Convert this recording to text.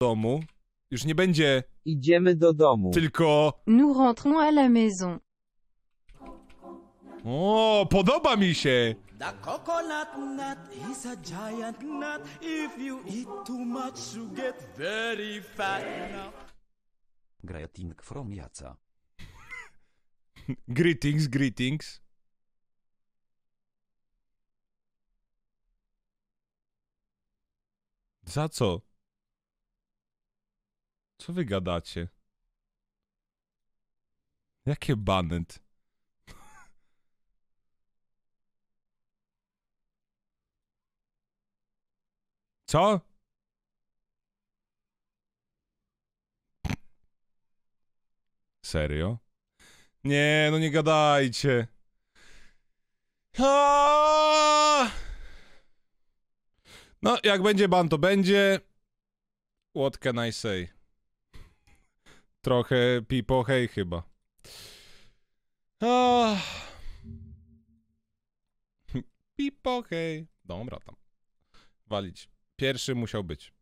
domu. Już nie będzie Idziemy do domu. tylko... Nous rentrons à la maison. O, podoba mi się! The coconut nut is a giant nut. If you eat too much, you get very fat. from Jaca. Greetings, greetings. Za co? Co wy gadacie? Jakie banet? Co? Serio? Nie, no nie gadajcie. No, jak będzie ban, to będzie. What can I say? trochę pipo hej chyba. Oh. Pipo hej. Dobra tam. Walić. Pierwszy musiał być.